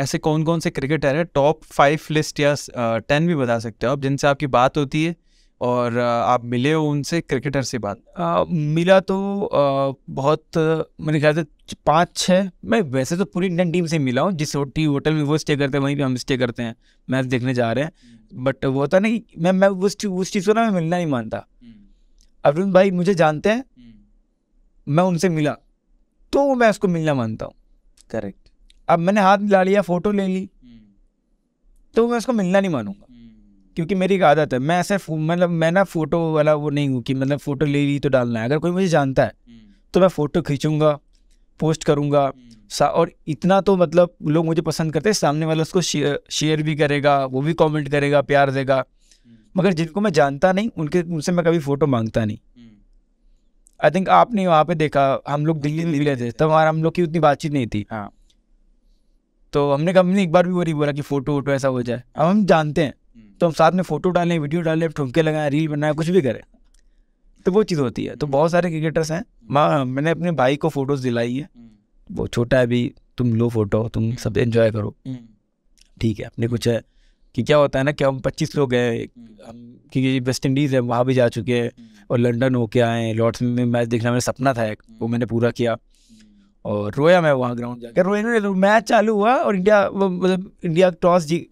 ऐसे कौन कौन से क्रिकेटर हैं टॉप फाइव लिस्ट या टेन भी बता सकते हो आप जिनसे आपकी बात होती है और आप मिले हो उनसे क्रिकेटर से बात आ, मिला तो आ, बहुत मेरे ख्याल से पाँच छः मैं वैसे तो पूरी इंडियन टीम से मिला हूँ जिस टीम होटल में वो स्टे करते हैं वहीं पे हम स्टे करते हैं मैच देखने जा रहे हैं बट हम्म। वो होता नहीं मैं मैं उस उस चीज़ को ना मैं मिलना नहीं मानता हम्म। अरुण भाई मुझे जानते हैं हम्म। मैं उनसे मिला तो मैं उसको मिलना मानता हूँ करेक्ट अब मैंने हाथ मिला लिया फोटो ले ली हम्म। तो मैं उसको मिलना नहीं मानूंगा हम्म। क्योंकि मेरी एक आदत है मैं ऐसे मतलब मैं ना फोटो वाला वो नहीं हूँ कि मतलब फ़ोटो ले ली तो डालना है अगर कोई मुझे जानता है हम्म। तो मैं फ़ोटो खींचूंगा पोस्ट करूँगा और इतना तो मतलब लोग मुझे पसंद करते हैं सामने वाला उसको शेयर शेयर भी करेगा वो भी कमेंट करेगा प्यार देगा मगर जिनको मैं जानता नहीं उनके उनसे मैं कभी फ़ोटो मांगता नहीं आई थिंक आपने वहाँ पे देखा हम लोग दिल्ली में मिले थे तब हमारा हम लोग की उतनी बातचीत नहीं थी हाँ तो हमने कंपनी एक बार भी वो नहीं बोला कि फोटो वोटो ऐसा हो जाए अब हम जानते हैं तो हम साथ में फोटो डालें वीडियो डालें ठुमके लगाएं रील बनाएं कुछ भी करें तो वो चीज़ होती है तो बहुत सारे क्रिकेटर्स हैं माँ मैंने अपने भाई को फ़ोटोज़ दिलाई है वो छोटा है अभी तुम लो फोटो तुम सब एंजॉय करो ठीक है अपने कुछ है कि क्या होता है ना कि हम पच्चीस लोग हैं हम क्योंकि वेस्ट इंडीज़ है वहाँ भी जा चुके हैं और लंदन होके आए हैं लॉर्ड्स में मैच देखना मेरा सपना था एक वो मैंने पूरा किया और रोया मैं वहाँ ग्राउंड जाकर रोया तो मैच चालू हुआ और इंडिया मतलब इंडिया टॉस जी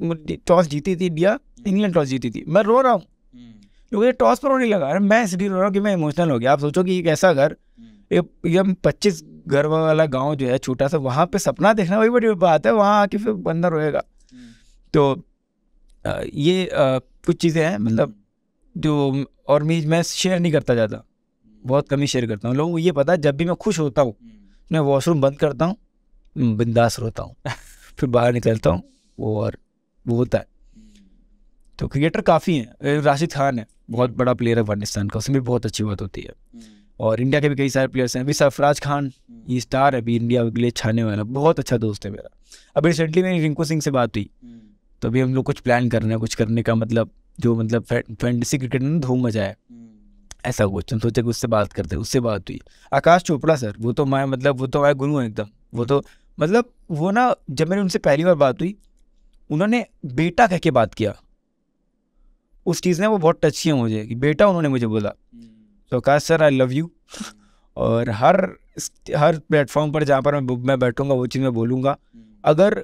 टॉस जीती थी इंडिया इंग्लैंड हम्म। टॉस जीती थी मैं रो रहा हूँ क्योंकि हम्म। टॉस पर रोने लगा मैं इसलिए रो रहा हूँ कि मैं इमोशनल हो गया आप सोचो कि एक ऐसा घर एकदम हम्म। पच्चीस घर वाला गाँव जो है छोटा सा वहाँ पर सपना देखना वही बड़ी बात है वहाँ आके फिर बंदा रोएगा तो ये कुछ चीज़ें हैं मतलब जो और मैं शेयर नहीं करता ज़्यादा बहुत कमी शेयर करता हूँ लोगों को ये पता है जब भी मैं खुश होता हूँ मैं वॉशरूम बंद करता हूँ बिंदास रोता हूँ फिर बाहर निकलता हूँ वो और वो होता है तो क्रिकेटर काफ़ी हैं राशिद खान है बहुत बड़ा प्लेयर है अफगानिस्तान का उसमें भी बहुत अच्छी बात होती है हम्म। और इंडिया के भी कई सारे प्लेयर्स हैं अभी सरफराज खान हम्म। ये स्टार है अभी इंडिया के लिए छाने वाला बहुत अच्छा दोस्त है मेरा अभी रिसेंटली मेरी रिंकू सिंह से बात हुई हम्म। तो अभी हम लोग कुछ प्लान कर रहे हैं कुछ करने का मतलब जो मतलब फैंटेसी क्रिकेट में धूम मजा है ऐसा कुछ तुम सोचे कि उससे बात करते उससे बात हुई आकाश चोपड़ा सर वो तो मैं मतलब वो तो हमारे गुरु हैं एकदम वो तो मतलब वो ना जब मेरी उनसे पहली बार बात हुई उन्होंने बेटा कह के बात किया उस चीज़ ने वो बहुत टच किया मुझे कि बेटा उन्होंने मुझे बोला हम्म। तो Aakash sir I love you और हर हर प्लेटफॉर्म पर जहाँ पर मैं मैं बैठूँगा वो चीज़ मैं बोलूँगा हम्म। अगर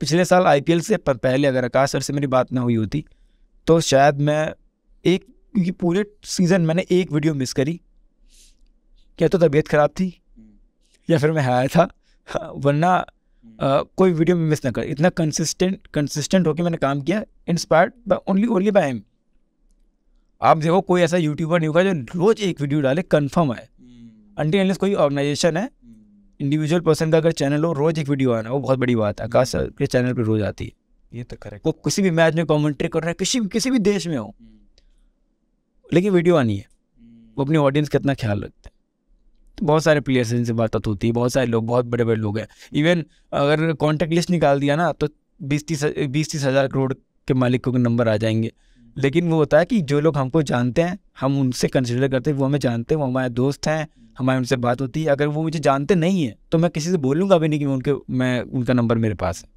पिछले साल आईपीएल से पहले अगर आकाश सर से मेरी बात ना हुई होती तो शायद मैं एक क्योंकि पूरे सीज़न मैंने एक वीडियो मिस करी क्या तो तबीयत ख़राब थी हम्म। या फिर मैं हराया था हम्म। वरना आ, हम्म। कोई वीडियो में मिस ना कर इतना कंसिस्टेंट कंसिस्टेंट होकर मैंने काम किया inspired by only only by him आप देखो कोई ऐसा यूट्यूबर नहीं होगा जो रोज़ एक वीडियो डाले कन्फर्म आए अंटी एनलिस कोई ऑर्गेनाइजेशन है इंडिविजुअल पर्सन का अगर चैनल हो रोज़ एक वीडियो आना वो बहुत बड़ी बात है आकाश के चैनल पर रोज़ आती है ये तो करेक्ट वो किसी भी मैच में कॉमेंट्री कर रहा है किसी किसी भी देश में हो लेकिन वीडियो आनी है हम्म। वो अपनी ऑडियंस का इतना ख्याल रखते हैं तो बहुत सारे प्लेयर्स हैं जिनसे बातचीत होती है बहुत सारे लोग बहुत बड़े बड़े लोग हैं इवन अगर कॉन्टैक्ट लिस्ट निकाल दिया ना तो बीस तीस बीस तीस हज़ार करोड़ के मालिकों के नंबर आ जाएंगे हम्म। लेकिन वो होता है कि जो लोग हमको जानते हैं हम उनसे कंसिडर करते हैं वो हमें जानते हैं वो हमारे दोस्त हैं हम्म। हमारे उनसे बात होती है अगर वो मुझे जानते नहीं है तो मैं किसी से बोलूँगा भी नहीं कि उनके मैं उनका नंबर मेरे पास है